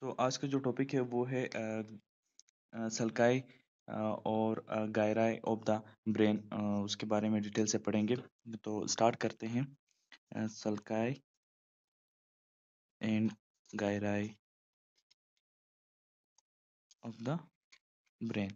तो आज का जो टॉपिक है वो है सलकाई और गायराय ऑफ द ब्रेन उसके बारे में डिटेल से पढ़ेंगे तो स्टार्ट करते हैं sulci and gyri of the brain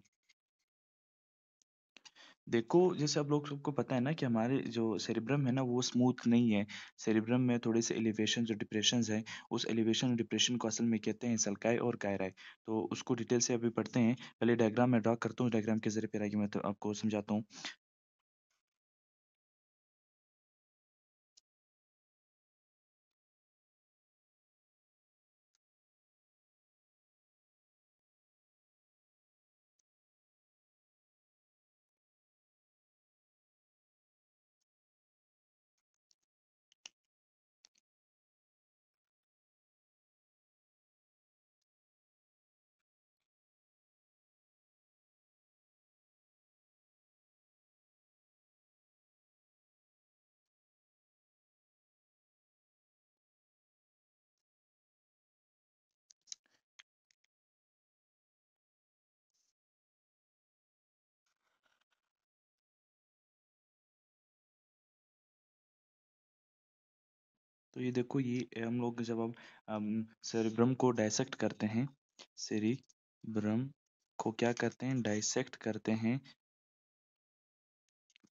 देखो जैसे आप लोग सबको पता है ना कि हमारे जो सेरिब्रम है ना वो स्मूथ नहीं है सेरिब्रम में थोड़े से एलिवेशन जो डिप्रेशन है उस एलिवेशन और डिप्रेशन को असल में कहते हैं सलकाय और कायराय तो उसको डिटेल से अभी पढ़ते हैं पहले डायग्राम में ड्रा करता हूँ डायग्राम के जरिए फिर आगे मैं तो आपको समझाता हूँ तो ये देखो ये हम लोग जब हम, सेरिब्रम को डाइसेक्ट करते हैं सेरिब्रम को क्या करते हैं डाइसेक्ट करते हैं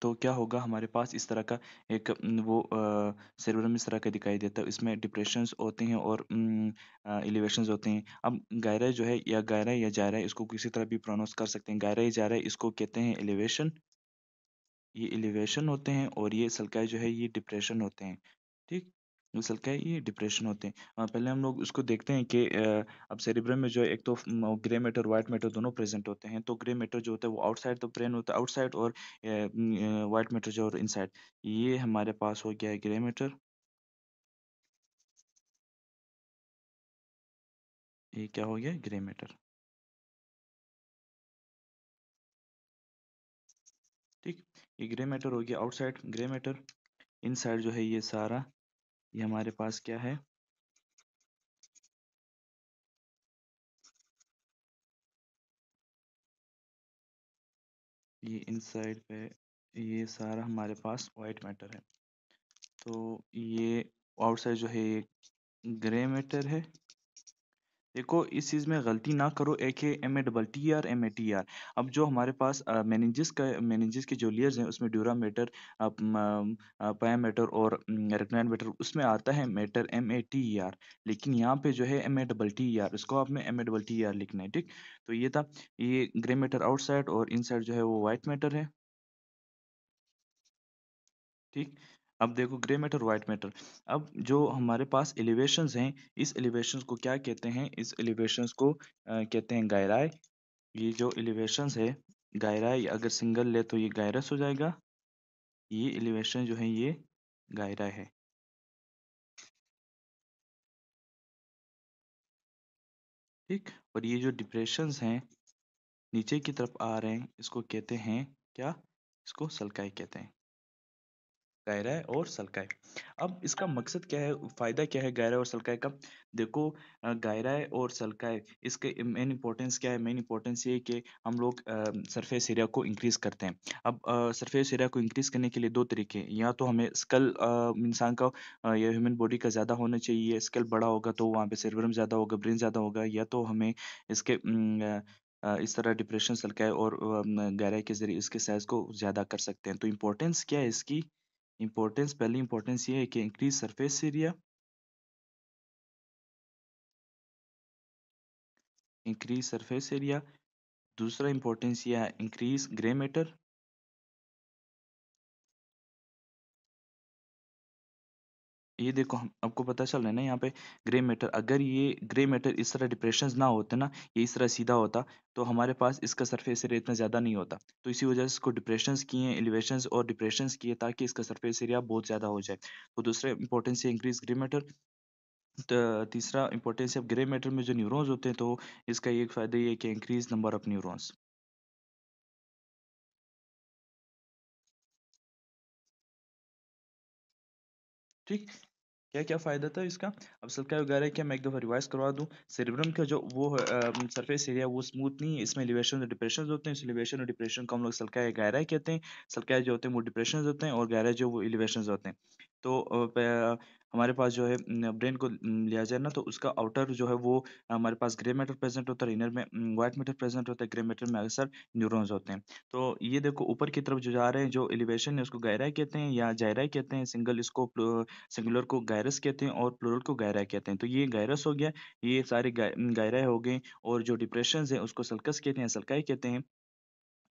तो क्या होगा हमारे पास इस तरह का एक वो सेरिब्रम इस तरह का दिखाई देता है इसमें डिप्रेशंस होते हैं और एलिवेशंस होते हैं अब गायरा जो है या गायरा या जायरा इसको किसी तरह भी प्रोनाउंस कर सकते हैं गायरा या जायरा इसको कहते हैं एलिवेशन ये एलिवेशन होते हैं और ये सलकाय जो है ये डिप्रेशन होते हैं ठीक मिसल क्या है ये डिप्रेशन होते हैं पहले हम लोग उसको देखते हैं कि अब सेरिब्रम में जो एक तो ग्रे मैटर वाइट मैटर दोनों प्रेजेंट होते हैं तो ग्रे मैटर जो होता है वो आउटसाइड द ब्रेन होता है आउटसाइड और वाइट मैटर जो और इनसाइड ये हमारे पास हो गया है ग्रे मैटर ये क्या हो गया ग्रे मैटर ठीक ये ग्रे मैटर हो गया आउटसाइड ग्रे मैटर इनसाइड जो है ये सारा ये हमारे पास क्या है ये इनसाइड पे ये सारा हमारे पास वाइट मैटर है तो ये आउटसाइड जो है ये ग्रे मैटर है देखो इस चीज़ में गलती ना करो एक है M A double T R M A T R अब जो हमारे पास मैनेजिस का मैनेजिस के जो लेयर्स हैं उसमें ड्यूरा मेटर पाया मेटर और रेक्टेंड मेटर उसमें आता है matter M A T E R लेकिन यहाँ पे जो है M A double T E R इसको आपने M A double T E R लिखना है ठीक तो ये था ये ग्रे मेटर आउटसाइड और इनसाइड जो है वो वाइट मेटर है ठीक अब देखो ग्रे मैटर व्हाइट मैटर अब जो हमारे पास एलिवेशन हैं इस एलिवेशन को क्या कहते हैं इस एलिवेशन को आ, कहते हैं गायराय ये जो एलिवेशन है गायराय अगर सिंगल ले तो ये गायरस हो जाएगा ये एलिवेशन जो है ये गायराय है ठीक और ये जो डिप्रेशन हैं नीचे की तरफ आ रहे हैं इसको कहते हैं क्या इसको सलकाई कहते हैं गायरा और सलकाय अब इसका मकसद क्या है फ़ायदा क्या है गायरा और सलकाय का देखो गायरा और सलकाय इसके मेन इंपॉर्टेंस क्या है मेन इंपॉर्टेंस ये कि हम लोग सरफेस एरिया को इंक्रीज़ करते हैं अब सरफेस एरिया को इंक्रीज़ करने के लिए दो तरीके हैं या तो हमें स्कल इंसान का या ह्यूमन बॉडी का ज़्यादा होना चाहिए स्कल बड़ा होगा तो वहाँ पर सर्वरम ज़्यादा होगा ब्रेन ज़्यादा होगा या तो हमें इसके इस तरह डिप्रेशन सलकाय और गहराई के जरिए इसके साइज़ को ज़्यादा कर सकते हैं तो इम्पोर्टेंस क्या है इसकी इंपॉर्टेंस पहली इंपॉर्टेंस ये है कि increase surface area increase surface area दूसरा इंपॉर्टेंस यह है इंक्रीज ग्रे मैटर ये देखो हम आपको पता चल रहा है ना यहाँ पे ग्रे मैटर अगर ये ग्रे मैटर इस तरह डिप्रेशन ना होते ना ये इस तरह सीधा होता तो हमारे पास इसका सरफेस एरिया इतना ज़्यादा नहीं होता तो इसी वजह से इसको डिप्रेशन किए एलिवेशन और डिप्रेशन किए ताकि इसका सरफेस एरिया बहुत ज़्यादा हो जाए तो दूसरा इंपॉर्टेंस इंक्रीज ग्रे मैटर तो तीसरा इंपॉर्टेंस है ग्रे मैटर में जो न्यूरोन्स होते हैं तो इसका एक फ़ायदा ये है कि इंक्रीज नंबर ऑफ न्यूरोन्स ठीक क्या क्या फ़ायदा था इसका अब सब क्या वगैरह क्या मैं एक दफ़ा रिवाइज करवा दूँ सेरिब्रम का जो वो सरफेस एरिया वो स्मूथ नहीं है इसमें एलिवेशन और डिप्रेशन होते हैं एलिवेशन और डिप्रेशन को हम लोग सलका गहरा कहते हैं सल्का जो होते हैं वो डिप्रेशन होते हैं और गहरा जो वो एलिवेशन होते हैं तो हमारे पास जो है ब्रेन को लिया जाए ना तो उसका आउटर जो है वो हमारे पास ग्रे मैटर प्रेजेंट होता है इनर में व्हाइट मैटर प्रेजेंट होता है ग्रे मैटर में अक्सर न्यूरॉन्स होते हैं तो ये देखो ऊपर की तरफ जो जा रहे हैं जो एलिवेशन है उसको गहराई कहते हैं या जायरा कहते हैं सिंगल इसको सिंगुलर को गायरस कहते हैं और प्लोरल को गहरा कहते हैं तो ये गायरस हो गया ये सारे गायरा हो गए और जो डिप्रेशन है उसको सल्कस कहते हैं सल्काई कहते हैं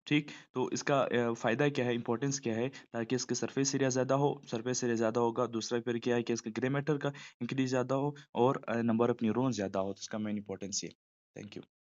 ठीक तो इसका फ़ायदा क्या है इंपॉर्टेंस क्या है ताकि इसके सरफेस एरिया ज़्यादा हो सरफेस एरिया ज़्यादा होगा दूसरा फिर क्या है कि इसका ग्रे मैटर का इंक्रीज ज़्यादा हो और नंबर ऑफ न्यूरॉन ज़्यादा हो तो इसका मेन इंपॉर्टेंस ये थैंक यू